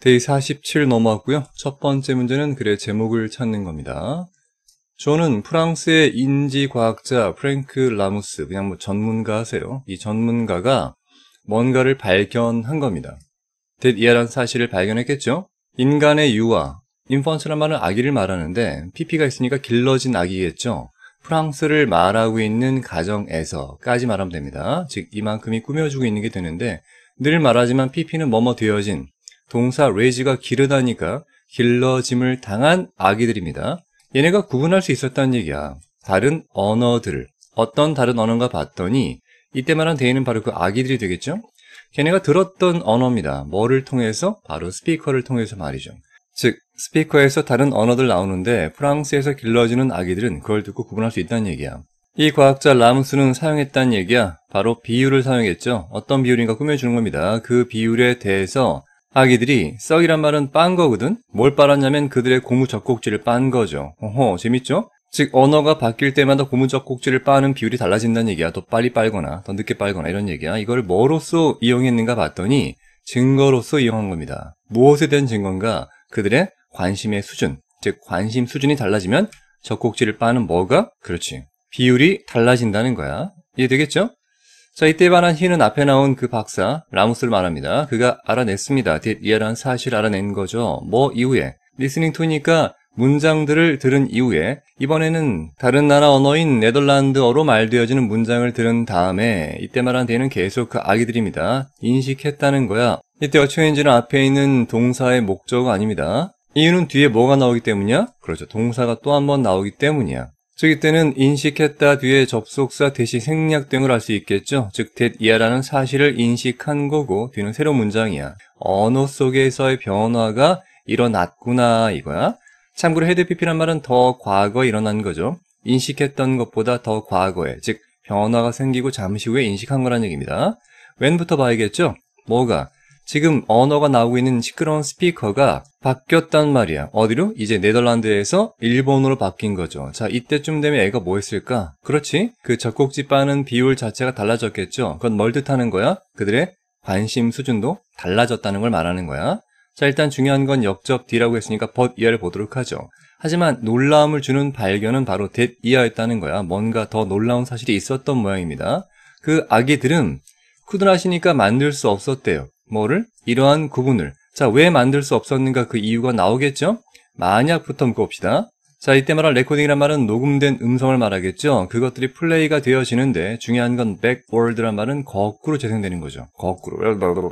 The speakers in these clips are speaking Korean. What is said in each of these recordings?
데이 47 넘어왔고요. 첫 번째 문제는 글의 제목을 찾는 겁니다. 저는 프랑스의 인지과학자 프랭크 라무스, 그냥 뭐 전문가 하세요. 이 전문가가 뭔가를 발견한 겁니다. 데이하란 사실을 발견했겠죠? 인간의 유아, 인펀스란 말은 아기를 말하는데 PP가 있으니까 길러진 아기겠죠? 프랑스를 말하고 있는 가정에서까지 말하면 됩니다. 즉 이만큼이 꾸며주고 있는 게 되는데 늘 말하지만 PP는 뭐뭐 되어진 동사 raise가 기르다니까 길러짐을 당한 아기들입니다. 얘네가 구분할 수 있었다는 얘기야. 다른 언어들 어떤 다른 언어인가 봤더니 이때 말한 대인은 바로 그 아기들이 되겠죠? 걔네가 들었던 언어입니다. 뭐를 통해서? 바로 스피커를 통해서 말이죠. 즉, 스피커에서 다른 언어들 나오는데 프랑스에서 길러지는 아기들은 그걸 듣고 구분할 수 있다는 얘기야. 이 과학자 라무스는 사용했다는 얘기야. 바로 비율을 사용했죠. 어떤 비율인가 꾸며주는 겁니다. 그 비율에 대해서 아기들이 썩이란 말은 빤 거거든? 뭘 빨았냐면 그들의 고무 젖꼭지를 빤 거죠. 어허, 재밌죠? 즉 언어가 바뀔 때마다 고무 젖꼭지를 빠는 비율이 달라진다는 얘기야. 더 빨리 빨거나 더 늦게 빨거나 이런 얘기야. 이걸 뭐로써 이용했는가 봤더니 증거로써 이용한 겁니다. 무엇에 대한 증거인가? 그들의 관심의 수준, 즉 관심 수준이 달라지면 젖꼭지를 빠는 뭐가? 그렇지. 비율이 달라진다는 거야. 이해되겠죠? 자, 이때 반한 히는 앞에 나온 그 박사, 라무스를 말합니다. 그가 알아냈습니다. did 이란 사실 알아낸 거죠. 뭐 이후에? 리스닝 투니까 문장들을 들은 이후에 이번에는 다른 나라 언어인 네덜란드어로 말되어지는 문장을 들은 다음에 이때 말한 데는 계속 그 아기들입니다. 인식했다는 거야. 이때 어처인지는 앞에 있는 동사의 목적어 아닙니다. 이유는 뒤에 뭐가 나오기 때문이야? 그렇죠. 동사가 또 한 번 나오기 때문이야. 즉이 때는 인식했다 뒤에 접속사 대시 생략 등을 할 수 있겠죠. 즉, t 이하라는 사실을 인식한 거고 뒤는 새로운 문장이야. 언어 속에서의 변화가 일어났구나 이거야. 참고로 헤드 PP란 말은 더 과거에 일어난 거죠. 인식했던 것보다 더 과거에, 즉 변화가 생기고 잠시 후에 인식한 거란 얘기입니다. when부터 봐야겠죠? 뭐가? 지금 언어가 나오고 있는 시끄러운 스피커가 바뀌었단 말이야. 어디로? 이제 네덜란드에서 일본어로 바뀐 거죠. 자, 이때쯤 되면 애가 뭐 했을까? 그렇지. 그 젖꼭지 빠는 비율 자체가 달라졌겠죠. 그건 뭘 뜻하는 거야? 그들의 관심 수준도 달라졌다는 걸 말하는 거야. 자, 일단 중요한 건 역접 D라고 했으니까 벗 이하를 보도록 하죠. 하지만 놀라움을 주는 발견은 바로 뎃 이하였다는 거야. 뭔가 더 놀라운 사실이 있었던 모양입니다. 그 아기들은 쿠드라시니까 만들 수 없었대요. 뭐를? 이러한 구분을. 자, 왜 만들 수 없었는가 그 이유가 나오겠죠? 만약부터 묶어 봅시다. 자, 이때 말한 레코딩이란 말은 녹음된 음성을 말하겠죠? 그것들이 플레이가 되어지는데 중요한 건 백월드란 말은 거꾸로 재생되는 거죠. 거꾸로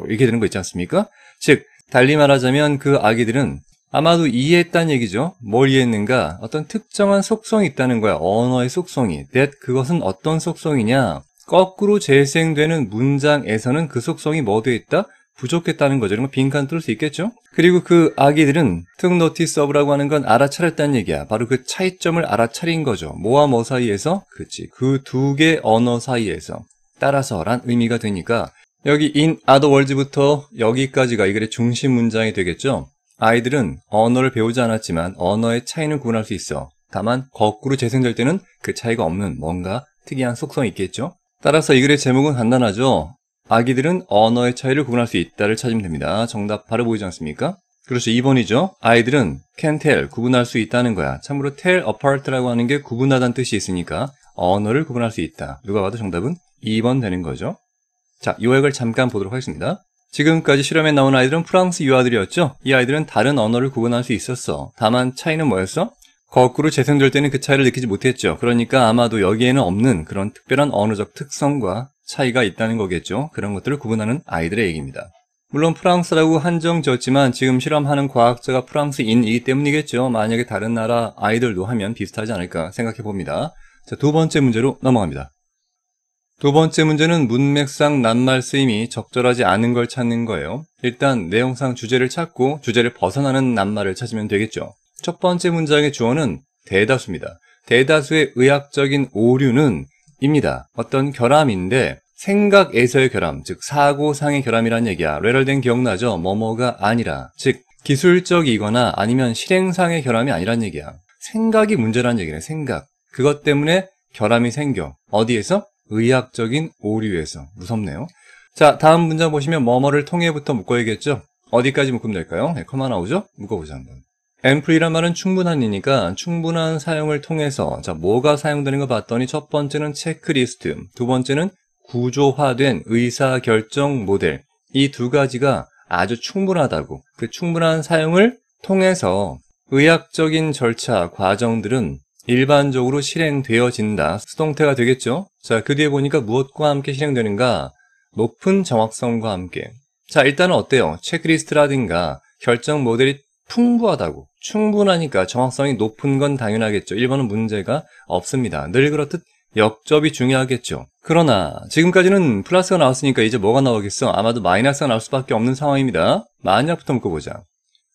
이렇게 되는 거 있지 않습니까? 즉, 달리 말하자면 그 아기들은 아마도 이해했다는 얘기죠. 뭘 이해했는가? 어떤 특정한 속성이 있다는 거야. 언어의 속성이. t 그것은 어떤 속성이냐? 거꾸로 재생되는 문장에서는 그 속성이 뭐되 있다? 부족했다는 거죠. 이런 빈칸 뚫을 수 있겠죠? 그리고 그 아기들은 특노티서브라고 스 하는 건 알아차렸다는 얘기야. 바로 그 차이점을 알아차린 거죠. 모와 뭐 사이에서? 그치. 그 두 개 언어 사이에서. 따라서란 의미가 되니까 여기 in other words부터 여기까지가 이 글의 중심 문장이 되겠죠? 아이들은 언어를 배우지 않았지만 언어의 차이는 구분할 수 있어. 다만 거꾸로 재생될 때는 그 차이가 없는 뭔가 특이한 속성이 있겠죠? 따라서 이 글의 제목은 간단하죠. 아기들은 언어의 차이를 구분할 수 있다를 찾으면 됩니다. 정답 바로 보이지 않습니까? 그렇죠. 2번이죠. 아이들은 can tell, 구분할 수 있다는 거야. 참고로 tell apart라고 하는 게 구분하다는 뜻이 있으니까 언어를 구분할 수 있다. 누가 봐도 정답은 2번 되는 거죠. 자, 요약을 잠깐 보도록 하겠습니다. 지금까지 실험에 나온 아이들은 프랑스 유아들이었죠? 이 아이들은 다른 언어를 구분할 수 있었어. 다만 차이는 뭐였어? 거꾸로 재생될 때는 그 차이를 느끼지 못했죠. 그러니까 아마도 여기에는 없는 그런 특별한 언어적 특성과 차이가 있다는 거겠죠. 그런 것들을 구분하는 아이들의 얘기입니다. 물론 프랑스라고 한정졌지만 지금 실험하는 과학자가 프랑스인이기 때문이겠죠. 만약에 다른 나라 아이들도 하면 비슷하지 않을까 생각해 봅니다. 자, 두 번째 문제로 넘어갑니다. 두 번째 문제는 문맥상 낱말 쓰임이 적절하지 않은 걸 찾는 거예요. 일단 내용상 주제를 찾고 주제를 벗어나는 낱말을 찾으면 되겠죠. 첫 번째 문장의 주어는 대다수입니다. 대다수의 의학적인 오류는 결함입니다. 어떤 결함인데 생각에서의 결함, 즉 사고상의 결함이란 얘기야. 레럴된 기억나죠? 뭐뭐가 아니라. 즉 기술적이거나 아니면 실행상의 결함이 아니란 얘기야. 생각이 문제란 얘기네, 생각. 그것 때문에 결함이 생겨. 어디에서? 의학적인 오류에서. 무섭네요. 자, 다음 문장 보시면 뭐뭐를 통해부터 묶어야겠죠? 어디까지 묶으면 될까요? 네, 커마 나오죠? 묶어보자 한번. 앰 m 이란 말은 충분한이니까 충분한 사용을 통해서 자 뭐가 사용되는 가 봤더니 첫 번째는 체크리스트, 두 번째는 구조화된 의사결정 모델 이 두 가지가 아주 충분하다고 그 충분한 사용을 통해서 의학적인 절차 과정들은 일반적으로 실행되어진다 수동태가 되겠죠 자 그 뒤에 보니까 무엇과 함께 실행되는가 높은 정확성과 함께 자 일단은 어때요 체크리스트라든가 결정 모델이 풍부하다고 충분하니까 정확성이 높은 건 당연하겠죠. 1번은 문제가 없습니다. 늘 그렇듯 역접이 중요하겠죠. 그러나 지금까지는 플러스가 나왔으니까 이제 뭐가 나오겠어? 아마도 마이너스가 나올 수밖에 없는 상황입니다. 만약부터 묶어보자.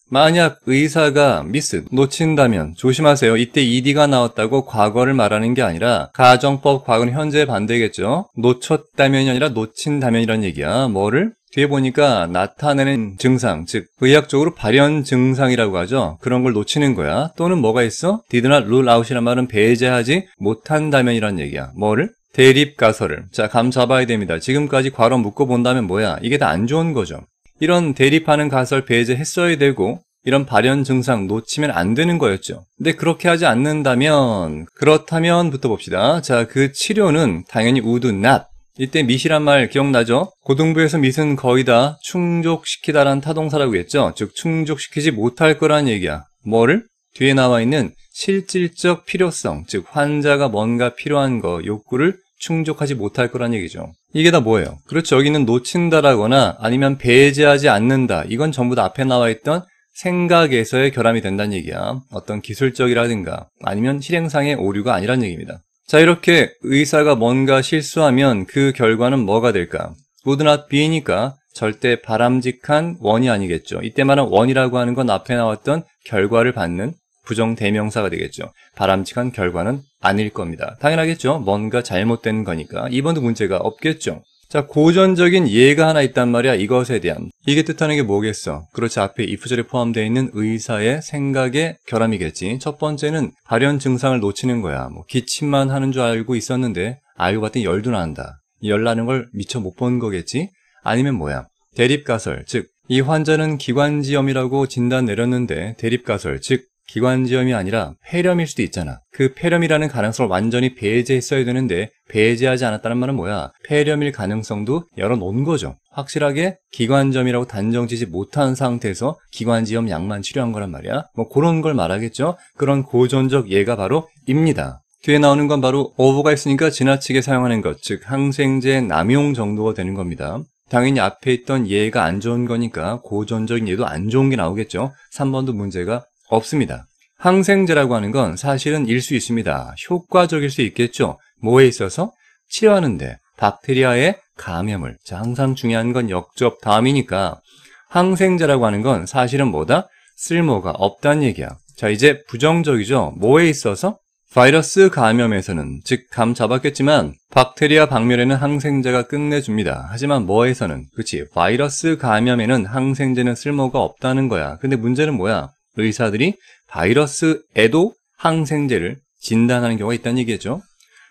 만약 의사가 미스 놓친다면 조심하세요. 이때 ed가 나왔다고 과거를 말하는 게 아니라 가정법 과거는 현재 반대겠죠. 놓쳤다면이 아니라 놓친다면이란 얘기야. 뭐를? 뒤에 보니까 나타내는 증상, 즉 의학적으로 발현 증상이라고 하죠. 그런 걸 놓치는 거야. 또는 뭐가 있어? did not rule out이란 말은 배제하지 못한다면이란 얘기야. 뭐를? 대립가설을. 자, 감 잡아야 됩니다. 지금까지 괄호 묶어본다면 뭐야? 이게 다 안 좋은 거죠. 이런 대립하는 가설 배제했어야 되고 이런 발현 증상 놓치면 안 되는 거였죠. 근데 그렇게 하지 않는다면 그렇다면붙어 봅시다. 자, 그 치료는 당연히 우드 낫 이때 미시란 말 기억나죠? 고등부에서 미은 거의 다 충족시키다란 타동사라고 했죠. 즉 충족시키지 못할 거란 얘기야. 뭐를? 뒤에 나와 있는 실질적 필요성, 즉 환자가 뭔가 필요한 거, 욕구를 충족하지 못할 거란 얘기죠. 이게 다 뭐예요? 그렇죠. 여기는 놓친다라거나 아니면 배제하지 않는다. 이건 전부 다 앞에 나와 있던 생각에서의 결함이 된다는 얘기야. 어떤 기술적이라든가 아니면 실행상의 오류가 아니란 얘기입니다. 자, 이렇게 의사가 뭔가 실수하면 그 결과는 뭐가 될까? would not be니까 절대 바람직한 원이 아니겠죠. 이때 만은 원이라고 하는 건 앞에 나왔던 결과를 받는 부정 대명사가 되겠죠. 바람직한 결과는 아닐 겁니다. 당연하겠죠. 뭔가 잘못된 거니까. 이번도 문제가 없겠죠. 자, 고전적인 예가 하나 있단 말이야. 이것에 대한. 이게 뜻하는 게 뭐겠어? 그렇지. 앞에 i f 절에 포함되어 있는 의사의 생각의 결함이겠지. 첫 번째는 발현 증상을 놓치는 거야. 뭐 기침만 하는 줄 알고 있었는데 알고 봤더니 열도 난다. 열 나는 걸 미처 못 본 거겠지? 아니면 뭐야? 대립가설, 즉 이 환자는 기관지염이라고 진단 내렸는데 대립가설, 즉 기관지염이 아니라 폐렴일 수도 있잖아. 그 폐렴이라는 가능성을 완전히 배제했어야 되는데 배제하지 않았다는 말은 뭐야? 폐렴일 가능성도 열어놓은 거죠. 확실하게 기관지염이라고 단정지지 못한 상태에서 기관지염 약만 치료한 거란 말이야. 뭐 그런 걸 말하겠죠. 그런 고전적 예가 바로 입니다. 뒤에 나오는 건 바로 어부가 있으니까 지나치게 사용하는 것, 즉 항생제 남용 정도가 되는 겁니다. 당연히 앞에 있던 예가 안 좋은 거니까 고전적인 예도 안 좋은 게 나오겠죠. 3번도 문제가 없습니다. 항생제라고 하는 건 사실은 일 수 있습니다. 효과적일 수 있겠죠. 뭐에 있어서? 치료하는데 박테리아의 감염을. 자, 항상 중요한 건 역접 음이니까 항생제라고 하는 건 사실은 뭐다? 쓸모가 없다는 얘기야. 자, 이제 부정적이죠. 뭐에 있어서? 바이러스 감염에서는 즉 감 잡았겠지만 박테리아 박멸에는 항생제가 끝내줍니다. 하지만 뭐에서는 그치 바이러스 감염에는 항생제는 쓸모가 없다는 거야. 근데 문제는 뭐야? 의사들이 바이러스에도 항생제를 진단하는 경우가 있다는 얘기죠.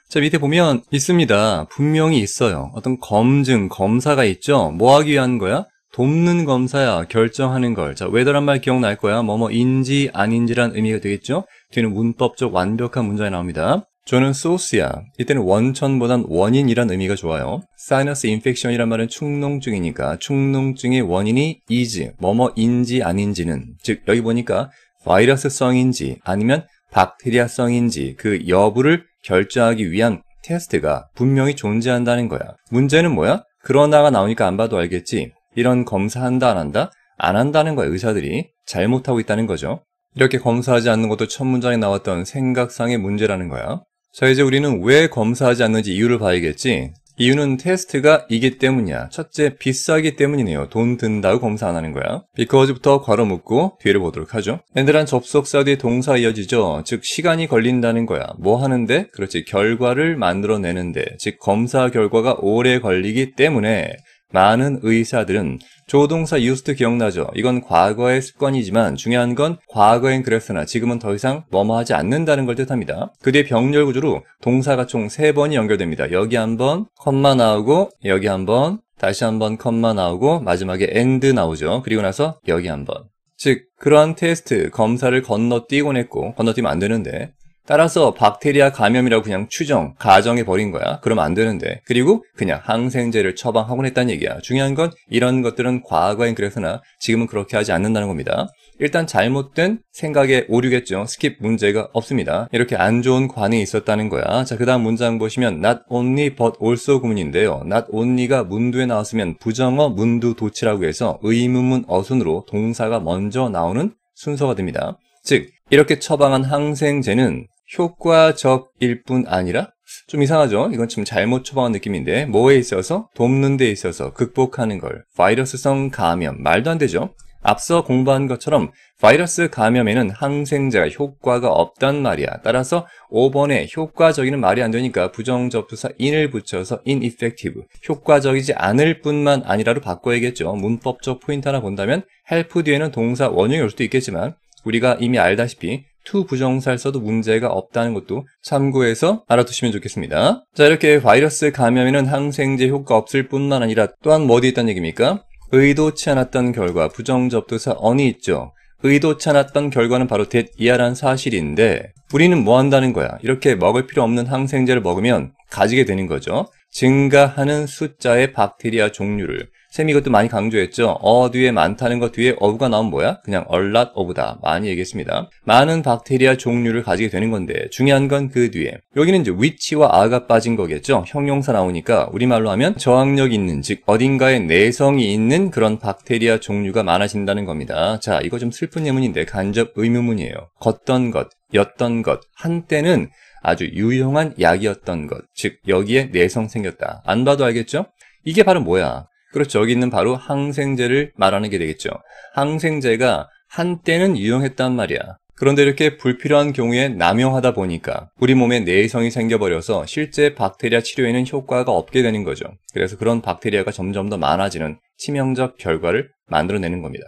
자, 밑에 보면 있습니다. 분명히 있어요. 어떤 검증, 검사가 있죠. 뭐 하기 위한 거야? 돕는 검사야, 결정하는 걸. 자, 왜더란말 기억날 거야. 뭐뭐 인지 아닌지란 의미가 되겠죠. 뒤는 문법적 완벽한 문장이 나옵니다. 저는 소스야. 이때는 원천보단 원인이란 의미가 좋아요. 사이너스 인펙션이란 말은 축농증이니까 축농증의 원인이 이지, 뭐뭐인지 아닌지는 즉 여기 보니까 바이러스성인지 아니면 박테리아성인지 그 여부를 결정하기 위한 테스트가 분명히 존재한다는 거야. 문제는 뭐야? 그러나가 나오니까 안 봐도 알겠지. 이런 검사한다 안 한다? 안 한다는 거야 의사들이. 잘못하고 있다는 거죠. 이렇게 검사하지 않는 것도 첫 문장에 나왔던 생각상의 문제라는 거야. 자 이제 우리는 왜 검사하지 않는지 이유를 봐야겠지 이유는 테스트가 이기 때문이야 첫째 비싸기 때문이네요 돈 든다고 검사 안 하는 거야 because부터 괄호 묶고 뒤를 보도록 하죠 and란 접속사 뒤에 동사 이어지죠 즉 시간이 걸린다는 거야 뭐 하는데? 그렇지 결과를 만들어내는데 즉 검사 결과가 오래 걸리기 때문에 많은 의사들은 조동사 used 기억나죠? 이건 과거의 습관이지만 중요한 건 과거엔 그랬으나 지금은 더 이상 뭐뭐 하지 않는다는 걸 뜻합니다. 그 뒤에 병렬 구조로 동사가 총 3번이 연결됩니다. 여기 한번 컴마 나오고 여기 한번 다시 한번 컴마 나오고 마지막에 end 나오죠. 그리고 나서 여기 한번 즉 그러한 테스트, 검사를 건너뛰곤 했고 건너뛰면 안 되는데 따라서 박테리아 감염이라고 그냥 추정, 가정해 버린 거야. 그럼 안 되는데. 그리고 그냥 항생제를 처방하곤 했다는 얘기야. 중요한 건 이런 것들은 과거엔 그래서나 지금은 그렇게 하지 않는다는 겁니다. 일단 잘못된 생각의 오류겠죠. 스킵 문제가 없습니다. 이렇게 안 좋은 관이 있었다는 거야. 자, 그 다음 문장 보시면 not only but also 구문인데요. not only가 문두에 나왔으면 부정어 문두 도치라고 해서 의문문 어순으로 동사가 먼저 나오는 순서가 됩니다. 즉, 이렇게 처방한 항생제는 효과적일 뿐 아니라 좀 이상하죠? 이건 지금 잘못 처방한 느낌인데 뭐에 있어서 돕는 데 있어서 극복하는 걸 바이러스성 감염 말도 안 되죠? 앞서 공부한 것처럼 바이러스 감염에는 항생제가 효과가 없단 말이야. 따라서 5번에 효과적이는 말이 안 되니까 부정접수사 in을 붙여서 ineffective 효과적이지 않을 뿐만 아니라로 바꿔야겠죠. 문법적 포인트 하나 본다면 help 뒤에는 동사 원형이 올 수도 있겠지만 우리가 이미 알다시피 to 부정사를 써도 문제가 없다는 것도 참고해서 알아두시면 좋겠습니다. 자 이렇게 바이러스 감염에는 항생제 효과 없을 뿐만 아니라 또한 뭐 어디 있단 얘기입니까? 의도치 않았던 결과, 부정접두사 언이 있죠. 의도치 않았던 결과는 바로 t 이하란 사실인데 우리는 뭐 한다는 거야? 이렇게 먹을 필요 없는 항생제를 먹으면 가지게 되는 거죠. 증가하는 숫자의 박테리아 종류를 쌤이 이것도 많이 강조했죠. 어 뒤에 많다는 것 뒤에 어브가 나오면 뭐야? 그냥 a lot of다. 많이 얘기했습니다. 많은 박테리아 종류를 가지게 되는 건데 중요한 건 그 뒤에 여기는 이제 위치와 아가 빠진 거겠죠. 형용사 나오니까 우리말로 하면 저항력 있는 즉 어딘가에 내성이 있는 그런 박테리아 종류가 많아진다는 겁니다. 자 이거 좀 슬픈 예문인데 간접 의문문이에요. 걷던 것, 였던 것, 한때는 아주 유용한 약이었던 것, 즉 여기에 내성 생겼다. 안 봐도 알겠죠? 이게 바로 뭐야? 그렇죠. 여기는 있 바로 항생제를 말하는 게 되겠죠. 항생제가 한때는 유용했단 말이야. 그런데 이렇게 불필요한 경우에 남용하다 보니까 우리 몸에 내성이 생겨버려서 실제 박테리아 치료에는 효과가 없게 되는 거죠. 그래서 그런 박테리아가 점점 더 많아지는 치명적 결과를 만들어내는 겁니다.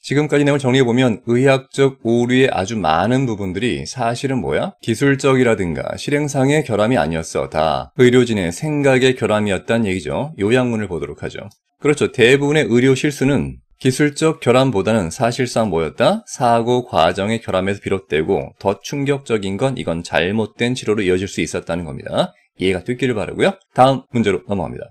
지금까지 내용을 정리해보면 의학적 오류의 아주 많은 부분들이 사실은 뭐야? 기술적이라든가 실행상의 결함이 아니었어. 다 의료진의 생각의 결함이었단 얘기죠. 요약문을 보도록 하죠. 그렇죠. 대부분의 의료 실수는 기술적 결함보다는 사실상 뭐였다? 사고 과정의 결함에서 비롯되고 더 충격적인 건 이건 잘못된 치료로 이어질 수 있었다는 겁니다. 이해가 됐기를 바라고요. 다음 문제로 넘어갑니다.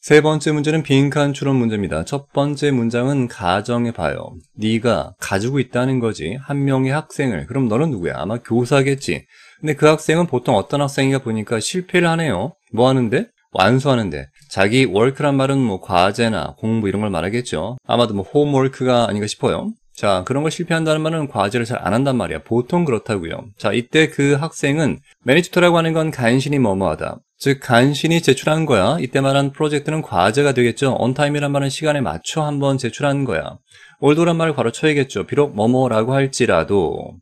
세 번째 문제는 빈칸 추론 문제입니다. 첫 번째 문장은 가정해봐요. 네가 가지고 있다는 거지. 한 명의 학생을. 그럼 너는 누구야? 아마 교사겠지. 근데 그 학생은 보통 어떤 학생인가 보니까 실패를 하네요. 뭐 하는데? 완수하는데. 자기 월크란 말은 뭐 과제나 공부 이런 걸 말하겠죠. 아마도 뭐 홈워크가 아닌가 싶어요. 자, 그런 걸 실패한다는 말은 과제를 잘 안 한단 말이야. 보통 그렇다고요. 자, 이때 그 학생은 매니지터라고 하는 건 간신히 뭐뭐하다. 즉, 간신히 제출한 거야. 이때 말한 프로젝트는 과제가 되겠죠. 언타임이란 말은 시간에 맞춰 한번 제출한 거야. 올도란 말을 바로 쳐야겠죠. 비록 뭐뭐라고 할지라도.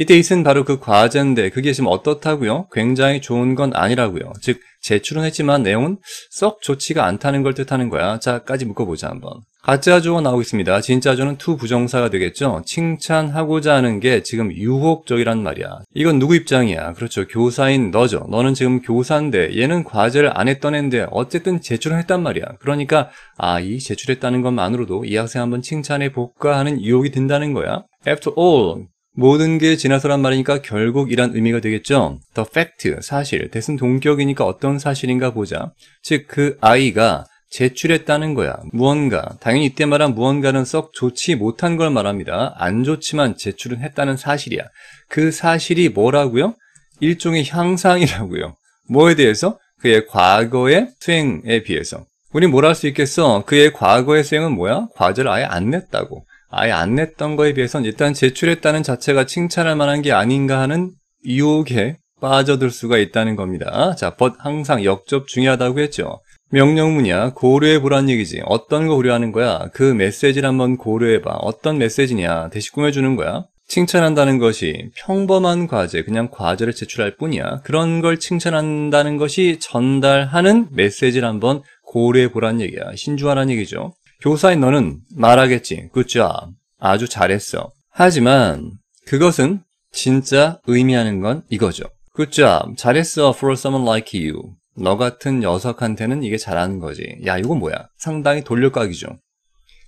이데이은 바로 그 과제인데 그게 지금 어떻다고요? 굉장히 좋은 건 아니라고요. 즉 제출은 했지만 내용은 썩 좋지가 않다는 걸 뜻하는 거야. 자까지 묶어보자 한번. 가짜조가 나오고있습니다 진짜조는 투 부정사가 되겠죠. 칭찬하고자 하는 게 지금 유혹적이란 말이야. 이건 누구 입장이야? 그렇죠. 교사인 너죠. 너는 지금 교사인데 얘는 과제를 안 했던 애인데 어쨌든 제출을 했단 말이야. 그러니까 아 이 제출했다는 것만으로도 이 학생 한번 칭찬해 볼까 하는 유혹이 든다는 거야. After all, 모든 게 지나서란 말이니까 결국이란 의미가 되겠죠. The fact, 사실, 대신 동격이니까 어떤 사실인가 보자. 즉, 그 아이가 제출했다는 거야. 무언가. 당연히 이때 말한 무언가는 썩 좋지 못한 걸 말합니다. 안 좋지만 제출은 했다는 사실이야. 그 사실이 뭐라고요? 일종의 향상이라고요. 뭐에 대해서? 그의 과거의 수행에 비해서. 우리 뭘할 수 있겠어? 그의 과거의 수행은 뭐야? 과제를 아예 안 냈다고. 아예 안 냈던 거에 비해선 일단 제출했다는 자체가 칭찬할 만한 게 아닌가 하는 유혹에 빠져들 수가 있다는 겁니다. 자, but 항상 역접 중요하다고 했죠. 명령문이야. 고려해보란 얘기지. 어떤 거 고려하는 거야? 그 메시지를 한번 고려해봐. 어떤 메시지냐? 대신 꾸며주는 거야. 칭찬한다는 것이 평범한 과제, 그냥 과제를 제출할 뿐이야. 그런 걸 칭찬한다는 것이 전달하는 메시지를 한번 고려해보란 얘기야. 신중하란 얘기죠. 교사인 너는 말하겠지. 굿잡. 아주 잘했어. 하지만 그것은 진짜 의미하는 건 이거죠. 굿잡. 잘했어. For someone like you. 너 같은 녀석한테는 이게 잘하는 거지. 야, 이건 뭐야? 상당히 돌려가기죠.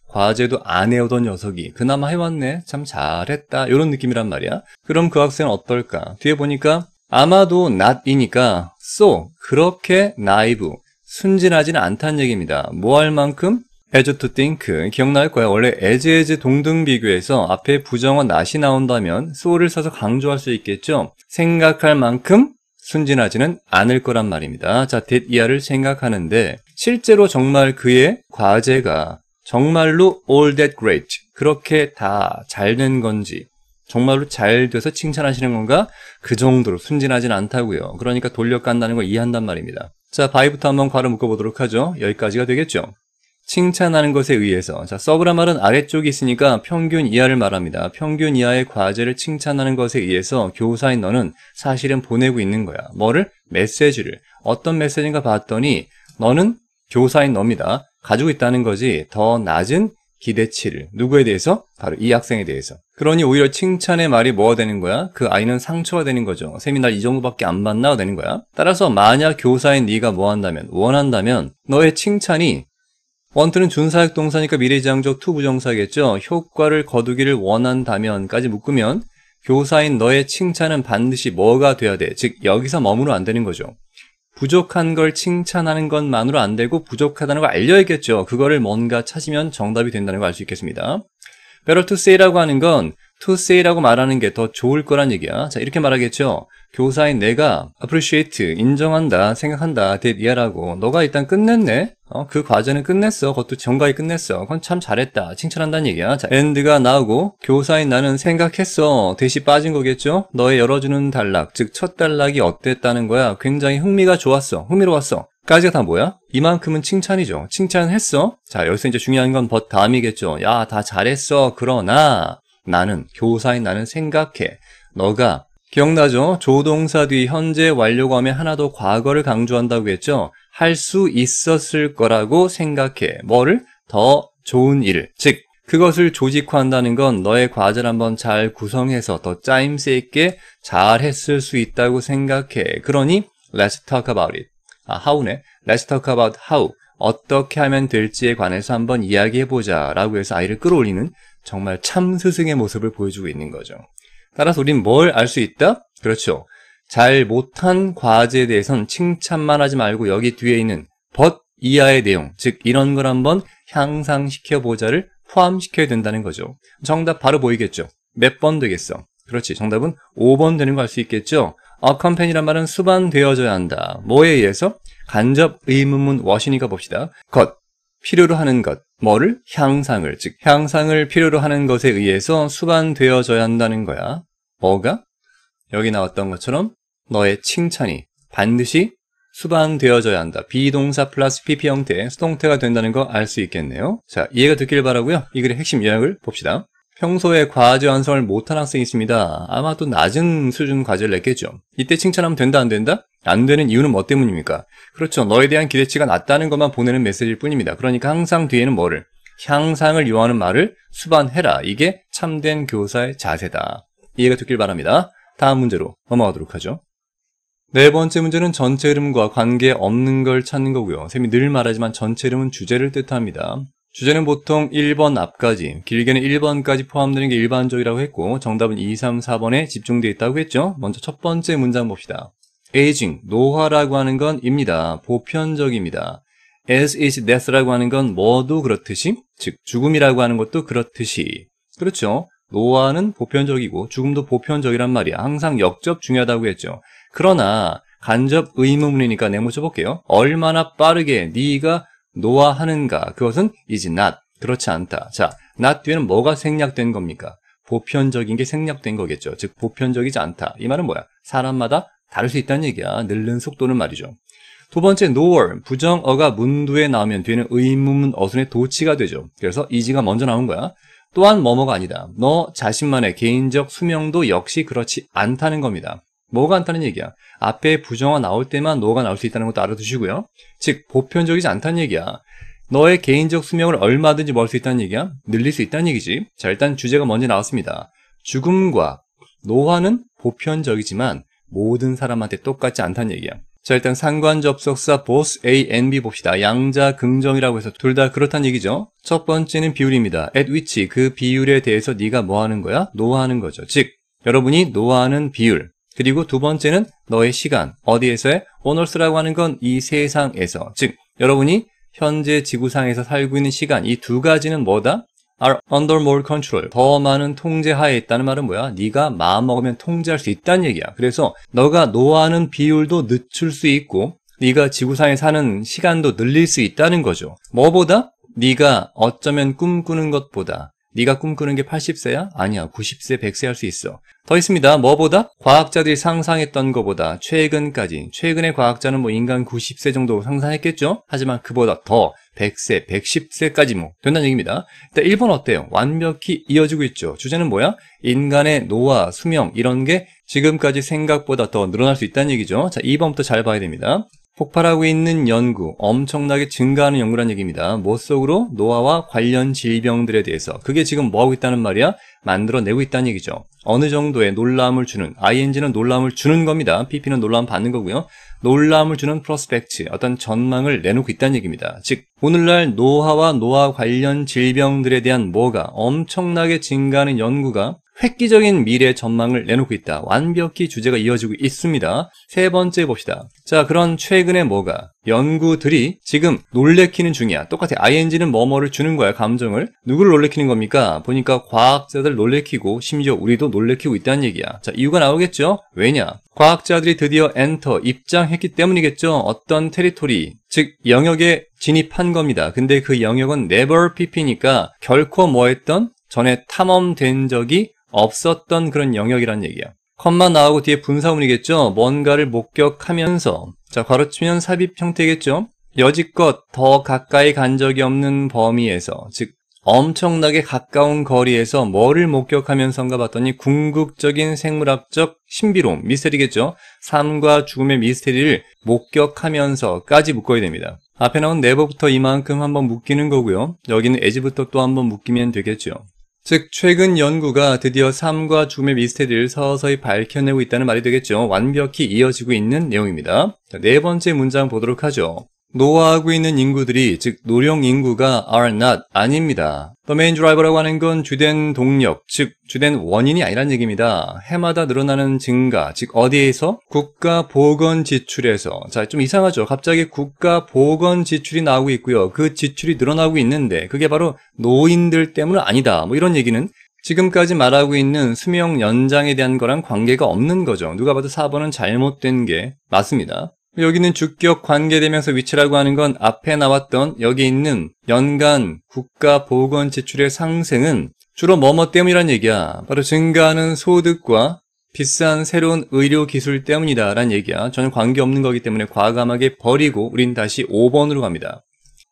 과제도 안 해오던 녀석이 그나마 해왔네. 참 잘했다. 이런 느낌이란 말이야. 그럼 그 학생은 어떨까? 뒤에 보니까 아마도 not이니까 so 그렇게 나이브 순진하진 않다는 얘기입니다. 뭐 할 만큼 as to think 기억날 거야 원래 as as 동등 비교에서 앞에 부정어 not이 나온다면 so를 써서 강조할 수 있겠죠 생각할 만큼 순진하지는 않을 거란 말입니다 자 did 이하를 생각하는데 실제로 정말 그의 과제가 정말로 all that great 그렇게 다 잘 된 건지 정말로 잘 돼서 칭찬하시는 건가? 그 정도로 순진하진 않다고요. 그러니까 돌려간다는 걸 이해한단 말입니다. 자, 바이부터 한번 괄호 묶어보도록 하죠. 여기까지가 되겠죠. 칭찬하는 것에 의해서 자 서브란 말은 아래쪽에 있으니까 평균 이하를 말합니다. 평균 이하의 과제를 칭찬하는 것에 의해서 교사인 너는 사실은 보내고 있는 거야. 뭐를? 메시지를. 어떤 메시지인가 봤더니 너는 교사인 너입니다. 가지고 있다는 거지 더 낮은 기대치를 누구에 대해서? 바로 이 학생에 대해서 그러니 오히려 칭찬의 말이 뭐가 되는 거야? 그 아이는 상처가 되는 거죠 쌤이 날 이 정도밖에 안 만나가 되는 거야 따라서 만약 교사인 네가 뭐 한다면 원한다면 너의 칭찬이 원투는 준사역 동사니까 미래지향적 투 부정사겠죠. 효과를 거두기를 원한다면까지 묶으면 교사인 너의 칭찬은 반드시 뭐가 돼야 돼. 즉 여기서 머무르안 되는 거죠. 부족한 걸 칭찬하는 것만으로 안 되고 부족하다는 걸 알려야겠죠. 그거를 뭔가 찾으면 정답이 된다는 걸 알 수 있겠습니다. better to say라고 하는 건 to say라고 말하는 게 더 좋을 거란 얘기야. 자, 이렇게 말하겠죠. 교사인 내가 appreciate, 인정한다, 생각한다, did 이하라고 너가 일단 끝냈네? 어, 그 과제는 끝냈어. 그것도 정가히 끝냈어. 그건 참 잘했다. 칭찬한다는 얘기야. 자, and가 나오고 교사인 나는 생각했어. 대시 빠진 거겠죠? 너의 열어주는 단락, 즉 첫 단락이 어땠다는 거야. 굉장히 흥미가 좋았어. 흥미로웠어. 까지가 다 뭐야? 이만큼은 칭찬이죠. 칭찬했어? 자, 여기서 이제 중요한 건 but 다음이겠죠. 야, 다 잘했어. 그러나 나는 교사인 나는 생각해 너가 기억나죠? 조동사 뒤 현재 완료감에 하나 더 과거를 강조한다고 했죠? 할 수 있었을 거라고 생각해. 뭐를? 더 좋은 일을. 즉, 그것을 조직화한다는 건 너의 과제를 한번 잘 구성해서 더 짜임새 있게 잘 했을 수 있다고 생각해. 그러니 let's talk about it. 아, how네. let's talk about how. 어떻게 하면 될지에 관해서 한번 이야기해보자 라고 해서 아이를 끌어올리는 정말 참 스승의 모습을 보여주고 있는 거죠. 따라서 우린 뭘 알 수 있다? 그렇죠. 잘 못한 과제에 대해선 칭찬만 하지 말고 여기 뒤에 있는 벗 이하의 내용, 즉 이런 걸 한번 향상시켜보자를 포함시켜야 된다는 거죠. 정답 바로 보이겠죠? 몇 번 되겠어? 그렇지. 정답은 5번 되는 거 알 수 있겠죠? 어컴팬이란 말은 수반되어져야 한다. 뭐에 의해서? 간접 의문문 워신이가 봅시다. 것, 필요로 하는 것, 뭐를? 향상을, 즉 향상을 필요로 하는 것에 의해서 수반되어져야 한다는 거야. 뭐가? 여기 나왔던 것처럼 너의 칭찬이 반드시 수반되어져야 한다. 비동사 플러스 PP 형태, 수동태가 된다는 거 알 수 있겠네요. 자, 이해가 되길 바라고요. 이 글의 핵심 요약을 봅시다. 평소에 과제 완성을 못한 학생이 있습니다. 아마도 낮은 수준 과제를 냈겠죠. 이때 칭찬하면 된다 안 된다? 안 되는 이유는 뭐 때문입니까? 그렇죠. 너에 대한 기대치가 낮다는 것만 보내는 메시지일 뿐입니다. 그러니까 항상 뒤에는 뭐를? 향상을 요하는 말을 수반해라. 이게 참된 교사의 자세다. 이해가 됐길 바랍니다. 다음 문제로 넘어가도록 하죠. 네 번째 문제는 전체 이름과 관계 없는 걸 찾는 거고요. 쌤이 늘 말하지만 전체 이름은 주제를 뜻합니다. 주제는 보통 1번 앞까지, 길게는 1번까지 포함되는 게 일반적이라고 했고 정답은 2, 3, 4번에 집중되어 있다고 했죠. 먼저 첫 번째 문장 봅시다. aging, 노화라고 하는 건 입니다. 보편적입니다. as is death라고 하는 건 뭐도 그렇듯이, 즉 죽음이라고 하는 것도 그렇듯이. 그렇죠. 노화는 보편적이고 죽음도 보편적이란 말이야. 항상 역접 중요하다고 했죠. 그러나 간접 의문문이니까 내모 쳐볼게요. 얼마나 빠르게 네가 노화하는가? 그것은 is not. 그렇지 않다. 자, not 뒤에는 뭐가 생략된 겁니까? 보편적인 게 생략된 거겠죠. 즉, 보편적이지 않다. 이 말은 뭐야? 사람마다 다를 수 있다는 얘기야. 늘는 속도는 말이죠. 두 번째, nor, 부정어가 문두에 나오면 뒤에는 의문문 어순의 도치가 되죠. 그래서 이지가 먼저 나온 거야. 또한 뭐뭐가 아니다. 너 자신만의 개인적 수명도 역시 그렇지 않다는 겁니다. 뭐가 않다는 얘기야. 앞에 부정어 나올 때만 노가 나올 수 있다는 것도 알아두시고요. 즉 보편적이지 않다는 얘기야. 너의 개인적 수명을 얼마든지 멀 수 있다는 얘기야. 늘릴 수 있다는 얘기지. 자 일단 주제가 먼저 나왔습니다. 죽음과 노화는 보편적이지만 모든 사람한테 똑같지 않다는 얘기야. 자 일단 상관접속사 보스 A, N, B 봅시다. 양자, 긍정이라고 해서 둘 다 그렇다는 얘기죠. 첫 번째는 비율입니다. at which 그 비율에 대해서 네가 뭐 하는 거야? 노화하는 거죠. 즉 여러분이 노화하는 비율 그리고 두 번째는 너의 시간, 어디에서의 원월스라고 하는 건 이 세상에서, 즉 여러분이 현재 지구상에서 살고 있는 시간 이 두 가지는 뭐다? are under more control. 더 많은 통제하에 있다는 말은 뭐야? 네가 마음먹으면 통제할 수 있다는 얘기야. 그래서 너가 노하는 비율도 늦출 수 있고 네가 지구상에 사는 시간도 늘릴 수 있다는 거죠. 뭐보다? 네가 어쩌면 꿈꾸는 것보다 네가 꿈꾸는 게 80세야? 아니야 90세 100세 할 수 있어 더 있습니다 뭐보다? 과학자들이 상상했던 것보다 최근까지 최근의 과학자는 뭐 인간 90세 정도 상상했겠죠? 하지만 그보다 더 100세 110세까지 뭐 된다는 얘기입니다 일단 일본 어때요? 완벽히 이어지고 있죠 주제는 뭐야? 인간의 노화, 수명 이런 게 지금까지 생각보다 더 늘어날 수 있다는 얘기죠 자 2번부터 잘 봐야 됩니다 폭발하고 있는 연구, 엄청나게 증가하는 연구란 얘기입니다. 무 뭐 속으로 노화와 관련 질병들에 대해서 그게 지금 뭐하고 있다는 말이야? 만들어내고 있다는 얘기죠. 어느 정도의 놀라움을 주는, ING는 놀라움을 주는 겁니다. PP는 놀라움 받는 거고요. 놀라움을 주는 프로스펙트, 어떤 전망을 내놓고 있다는 얘기입니다. 즉, 오늘날 노화와 노화 관련 질병들에 대한 뭐가 엄청나게 증가하는 연구가 획기적인 미래 전망을 내놓고 있다. 완벽히 주제가 이어지고 있습니다. 세 번째 봅시다. 자, 그런 최근에 뭐가? 연구들이 지금 놀래키는 중이야. 똑같이 ing는 뭐뭐를 주는 거야, 감정을. 누구를 놀래키는 겁니까? 보니까 과학자들 놀래키고 심지어 우리도 놀래키고 있다는 얘기야. 자, 이유가 나오겠죠? 왜냐? 과학자들이 드디어 엔터, 입장했기 때문이겠죠? 어떤 테리토리, 즉 영역에 진입한 겁니다. 근데 그 영역은 never pp니까 결코 뭐 했던 전에 탐험된 적이 없었던 그런 영역이란 얘기야. 컴만 나오고 뒤에 분사문이겠죠? 뭔가를 목격하면서 자 괄호 치면 삽입 형태겠죠? 여지껏 더 가까이 간 적이 없는 범위에서 즉 엄청나게 가까운 거리에서 뭐를 목격하면서인가 봤더니 궁극적인 생물학적 신비로움, 미스테리겠죠? 삶과 죽음의 미스테리를 목격하면서까지 묶어야 됩니다. 앞에 나온 네버부터 이만큼 한번 묶이는 거고요. 여기는 에지부터 또 한번 묶이면 되겠죠. 즉 최근 연구가 드디어 삶과 죽음의 미스테리를 서서히 밝혀내고 있다는 말이 되겠죠. 완벽히 이어지고 있는 내용입니다. 네 번째 문장 보도록 하죠. 노화하고 있는 인구들이 즉 노령 인구가 are not 아닙니다. The main driver라고 하는 건 주된 동력, 즉 주된 원인이 아니란 얘기입니다. 해마다 늘어나는 증가, 즉 어디에서? 국가 보건 지출에서. 자, 좀 이상하죠. 갑자기 국가 보건 지출이 나오고 있고요. 그 지출이 늘어나고 있는데 그게 바로 노인들 때문은 아니다. 뭐 이런 얘기는 지금까지 말하고 있는 수명 연장에 대한 거랑 관계가 없는 거죠. 누가 봐도 4번은 잘못된 게 맞습니다. 여기는 주격 관계되면서 위치라고 하는 건 앞에 나왔던 여기 있는 연간 국가 보건 지출의 상승은 주로 뭐 뭐 때문이란 얘기야. 바로 증가하는 소득과 비싼 새로운 의료 기술 때문이다 라는 얘기야. 전혀 관계없는 거기 때문에 과감하게 버리고 우린 다시 5번으로 갑니다.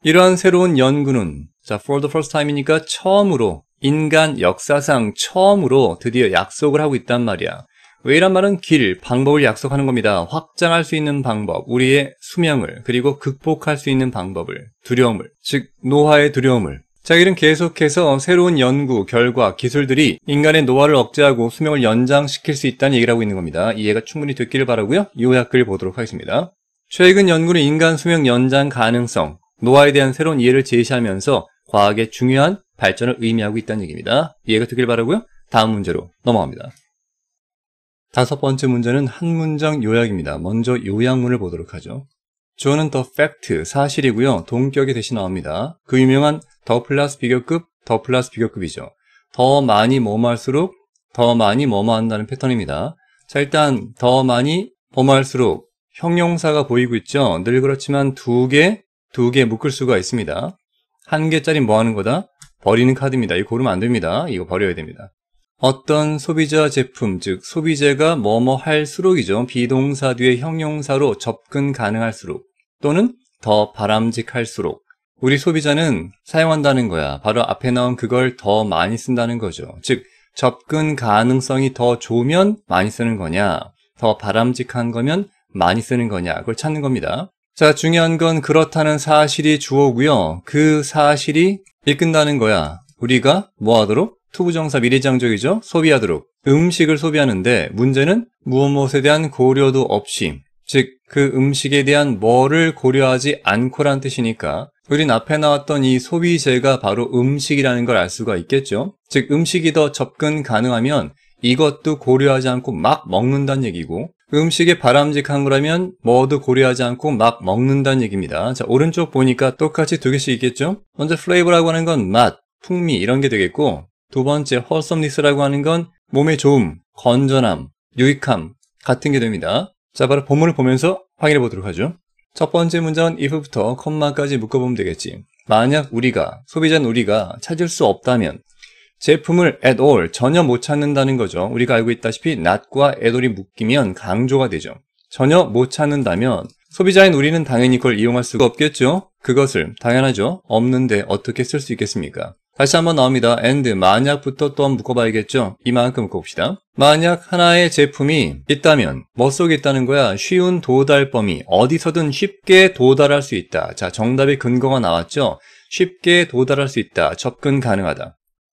이러한 새로운 연구는 자, for the first time이니까 처음으로 인간 역사상 처음으로 드디어 약속을 하고 있단 말이야. 웨이란 말은 길, 방법을 약속하는 겁니다. 확장할 수 있는 방법, 우리의 수명을, 그리고 극복할 수 있는 방법을, 두려움을, 즉 노화의 두려움을. 자, 이는 계속해서 새로운 연구, 결과, 기술들이 인간의 노화를 억제하고 수명을 연장시킬 수 있다는 얘기를 하고 있는 겁니다. 이해가 충분히 됐기를 바라고요. 요약글 을 보도록 하겠습니다. 최근 연구는 인간 수명 연장 가능성, 노화에 대한 새로운 이해를 제시하면서 과학의 중요한 발전을 의미하고 있다는 얘기입니다. 이해가 되길 바라고요. 다음 문제로 넘어갑니다. 다섯 번째 문제는 한 문장 요약입니다. 먼저 요약문을 보도록 하죠. 주는더 팩트, 사실이고요. 동격이 대신 나옵니다. 그 유명한 더 플러스 비교급, 더 플러스 비교급이죠. 더 많이 뭐뭐할수록 더 많이 뭐뭐한다는 패턴입니다. 자 일단 더 많이 뭐뭐할수록 형용사가 보이고 있죠. 늘 그렇지만 두 개, 두 개 묶을 수가 있습니다. 한 개짜리 뭐 하는 거다? 버리는 카드입니다. 이거 고르면 안 됩니다. 이거 버려야 됩니다. 어떤 소비자 제품, 즉 소비재가 뭐뭐 할수록이죠. 비동사 뒤에 형용사로 접근 가능할수록 또는 더 바람직할수록 우리 소비자는 사용한다는 거야. 바로 앞에 나온 그걸 더 많이 쓴다는 거죠. 즉 접근 가능성이 더 좋으면 많이 쓰는 거냐, 더 바람직한 거면 많이 쓰는 거냐 그걸 찾는 겁니다. 자, 중요한 건 그렇다는 사실이 주어고요. 그 사실이 이끈다는 거야. 우리가 뭐 하도록? 투부정사 미래장적이죠. 소비하도록 음식을 소비하는데 문제는 무엇 무엇에 대한 고려도 없이 즉 그 음식에 대한 뭐를 고려하지 않고란 뜻이니까 우린 앞에 나왔던 이 소비재가 바로 음식이라는 걸 알 수가 있겠죠. 즉 음식이 더 접근 가능하면 이것도 고려하지 않고 막 먹는다는 얘기고 음식이 바람직한 거라면 뭐도 고려하지 않고 막 먹는다는 얘기입니다. 자 오른쪽 보니까 똑같이 두 개씩 있겠죠? 먼저 플레이브라고 하는 건 맛, 풍미 이런 게 되겠고 두 번째 허썸니스라고 하는 건 몸의 좋음, 건전함, 유익함 같은 게 됩니다. 자, 바로 본문을 보면서 확인해 보도록 하죠. 첫 번째 문장은 if부터 컴마까지 묶어보면 되겠지. 만약 우리가, 소비자는 우리가 찾을 수 없다면 제품을 at all, 전혀 못 찾는다는 거죠. 우리가 알고 있다시피 not과 at all이 묶이면 강조가 되죠. 전혀 못 찾는다면 소비자인 우리는 당연히 그걸 이용할 수가 없겠죠? 그것을, 당연하죠? 없는데 어떻게 쓸 수 있겠습니까? 다시 한번 나옵니다. and 만약부터 또한 묶어봐야겠죠. 이만큼 묶어봅시다. 만약 하나의 제품이 있다면 머속에 있다는 거야. 쉬운 도달 범위 어디서든 쉽게 도달할 수 있다. 자 정답의 근거가 나왔죠. 쉽게 도달할 수 있다. 접근 가능하다.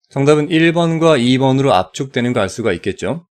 정답은 1번과 2번으로 압축되는 거 알 수가 있겠죠.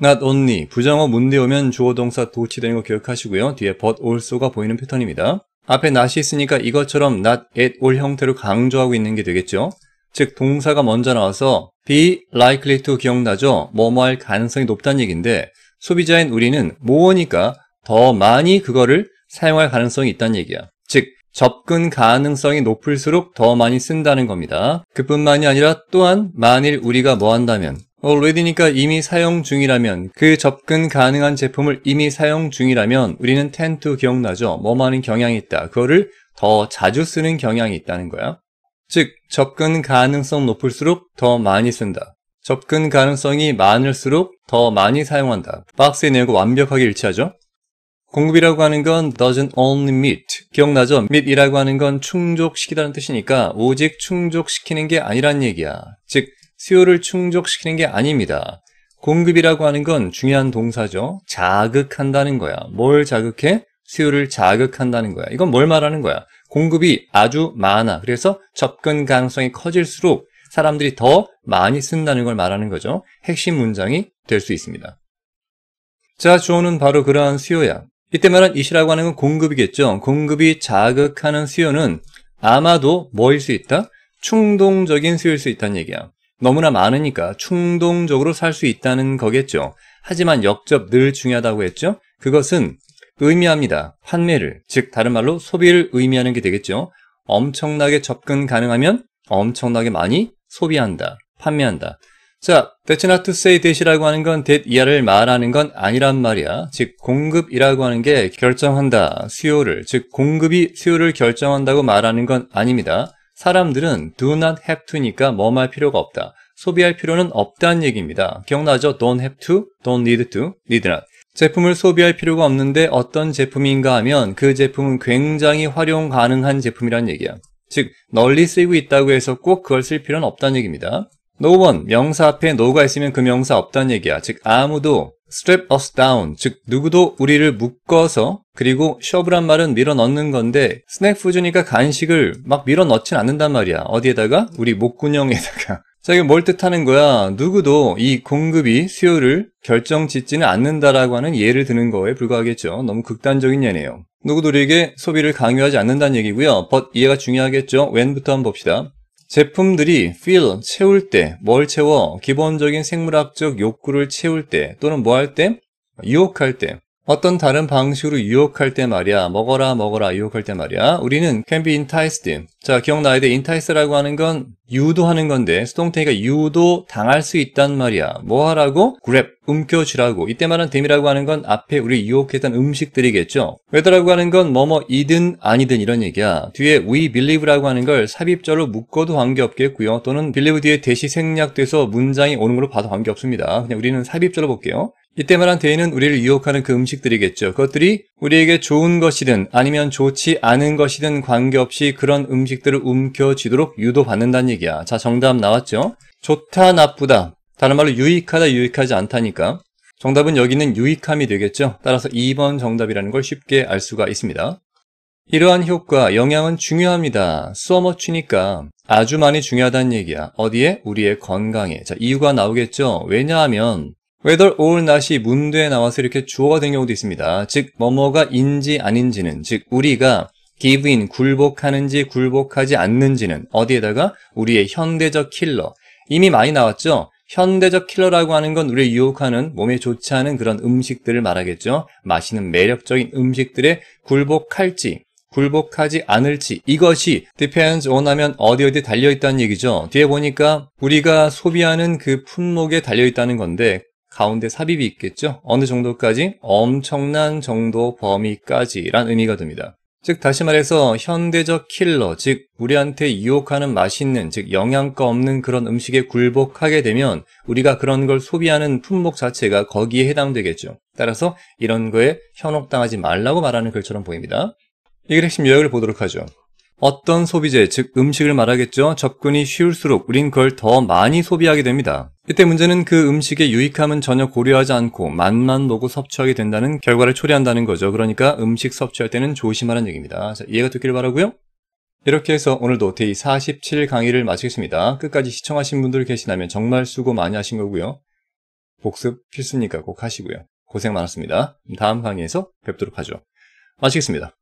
not only 부정어 문대 오면 주어 동사 도치되는 거 기억하시고요. 뒤에 but also가 보이는 패턴입니다. 앞에 not이 있으니까 이것처럼 not at all 형태로 강조하고 있는 게 되겠죠. 즉 동사가 먼저 나와서 be likely to 기억나죠? 뭐뭐 할 가능성이 높다는 얘기인데 소비자인 우리는 모어니까 더 많이 그거를 사용할 가능성이 있다는 얘기야. 즉 접근 가능성이 높을수록 더 많이 쓴다는 겁니다. 그뿐만이 아니라 또한 만일 우리가 뭐 한다면 already니까 이미 사용 중이라면 그 접근 가능한 제품을 이미 사용 중이라면 우리는 tend to 기억나죠. 뭐뭐 하는 경향이 있다. 그거를 더 자주 쓰는 경향이 있다는 거야. 즉, 접근 가능성 높을수록 더 많이 쓴다. 접근 가능성이 많을수록 더 많이 사용한다. 박스의 내용과 완벽하게 일치하죠? 공급이라고 하는 건 doesn't only meet. 기억나죠? meet이라고 하는 건 충족시키다는 뜻이니까 오직 충족시키는 게 아니란 얘기야. 즉, 수요를 충족시키는 게 아닙니다. 공급이라고 하는 건 중요한 동사죠. 자극한다는 거야. 뭘 자극해? 수요를 자극한다는 거야. 이건 뭘 말하는 거야? 공급이 아주 많아. 그래서 접근 가능성이 커질수록 사람들이 더 많이 쓴다는 걸 말하는 거죠. 핵심 문장이 될 수 있습니다. 자, 주어는 바로 그러한 수요야. 이때 말한 이시라고 하는 건 공급이겠죠. 공급이 자극하는 수요는 아마도 뭐일 수 있다? 충동적인 수요일 수 있다는 얘기야. 너무나 많으니까 충동적으로 살 수 있다는 거겠죠. 하지만 역접 늘 중요하다고 했죠. 그것은 의미합니다. 판매를, 즉 다른 말로 소비를 의미하는 게 되겠죠. 엄청나게 접근 가능하면 엄청나게 많이 소비한다, 판매한다. 자, that's not to say that이라고 하는 건 that 이하를 말하는 건 아니란 말이야. 즉, 공급이라고 하는 게 결정한다, 수요를. 즉, 공급이 수요를 결정한다고 말하는 건 아닙니다. 사람들은 do not have to니까 뭐만 할 필요가 없다. 소비할 필요는 없다는 얘기입니다. 기억나죠? don't have to, don't need to, need not. 제품을 소비할 필요가 없는데 어떤 제품인가 하면 그 제품은 굉장히 활용 가능한 제품이란 얘기야. 즉 널리 쓰이고 있다고 해서 꼭 그걸 쓸 필요는 없다는 얘기입니다. 노원 명사 앞에 노가 있으면 그 명사 없다는 얘기야. 즉 아무도 strap us down 즉 누구도 우리를 묶어서 그리고 shove란 말은 밀어 넣는 건데 스낵 푸드니까 간식을 막 밀어 넣진 않는단 말이야. 어디에다가? 우리 목구멍에다가 자, 이게 뭘 뜻하는 거야? 누구도 이 공급이 수요를 결정 짓지는 않는다라고 하는 예를 드는 거에 불과하겠죠. 너무 극단적인 예네요. 누구도 우리에게 소비를 강요하지 않는다는 얘기고요. but 이해가 중요하겠죠. when부터 한번 봅시다. 제품들이 fill, 채울 때, 뭘 채워? 기본적인 생물학적 욕구를 채울 때, 또는 뭐 할 때? 유혹할 때. 어떤 다른 방식으로 유혹할 때 말이야 먹어라 먹어라 유혹할 때 말이야 우리는 can be enticed 자 기억나야 돼 entice라고 하는 건 유도하는 건데 수동태니까 유도 당할 수 있단 말이야 뭐 하라고? grab 움켜쥐라고 이때 말한 됨이라고 하는 건 앞에 우리 유혹했던 음식들이겠죠 whether라고 하는 건 뭐뭐 이든 아니든 이런 얘기야 뒤에 we believe라고 하는 걸 삽입절로 묶어도 관계없겠고요 또는 believe 뒤에 대시 생략돼서 문장이 오는 걸로 봐도 관계없습니다 그냥 우리는 삽입절로 볼게요 이때 말한 대인은 우리를 유혹하는 그 음식들이겠죠. 그것들이 우리에게 좋은 것이든 아니면 좋지 않은 것이든 관계없이 그런 음식들을 움켜쥐도록 유도받는다는 얘기야. 자, 정답 나왔죠? 좋다, 나쁘다. 다른 말로 유익하다, 유익하지 않다니까. 정답은 여기는 유익함이 되겠죠. 따라서 2번 정답이라는 걸 쉽게 알 수가 있습니다. 이러한 효과, 영향은 중요합니다. 써머치니까 아주 많이 중요하다는 얘기야. 어디에? 우리의 건강에. 자, 이유가 나오겠죠. 왜냐하면 w 덜 e t h e 문두에 나와서 이렇게 주어가 된 경우도 있습니다. 즉, 뭐뭐가 인지 아닌지는, 즉, 우리가 기브인 굴복하는지 굴복하지 않는지는 어디에다가 우리의 현대적 킬러, 이미 많이 나왔죠? 현대적 킬러라고 하는 건 우리를 유혹하는 몸에 좋지 않은 그런 음식들을 말하겠죠. 맛있는 매력적인 음식들에 굴복할지 굴복하지 않을지 이것이 depends on 하면 어디 어디 달려있다는 얘기죠. 뒤에 보니까 우리가 소비하는 그 품목에 달려있다는 건데 가운데 삽입이 있겠죠? 어느 정도까지? 엄청난 정도 범위까지란 의미가 됩니다. 즉 다시 말해서 현대적 킬러, 즉 우리한테 유혹하는 맛있는, 즉 영양가 없는 그런 음식에 굴복하게 되면 우리가 그런 걸 소비하는 품목 자체가 거기에 해당되겠죠. 따라서 이런 거에 현혹당하지 말라고 말하는 글처럼 보입니다. 이걸 핵심 요약을 보도록 하죠. 어떤 소비재, 즉 음식을 말하겠죠. 접근이 쉬울수록 우린 그걸 더 많이 소비하게 됩니다. 이때 문제는 그 음식의 유익함은 전혀 고려하지 않고 맛만 보고 섭취하게 된다는 결과를 초래한다는 거죠. 그러니까 음식 섭취할 때는 조심하라는 얘기입니다. 자, 이해가 됐길 바라고요. 이렇게 해서 오늘도 데이 47 강의를 마치겠습니다. 끝까지 시청하신 분들 계시다면 정말 수고 많이 하신 거고요. 복습 필수니까 꼭 하시고요. 고생 많았습니다. 다음 강의에서 뵙도록 하죠. 마치겠습니다.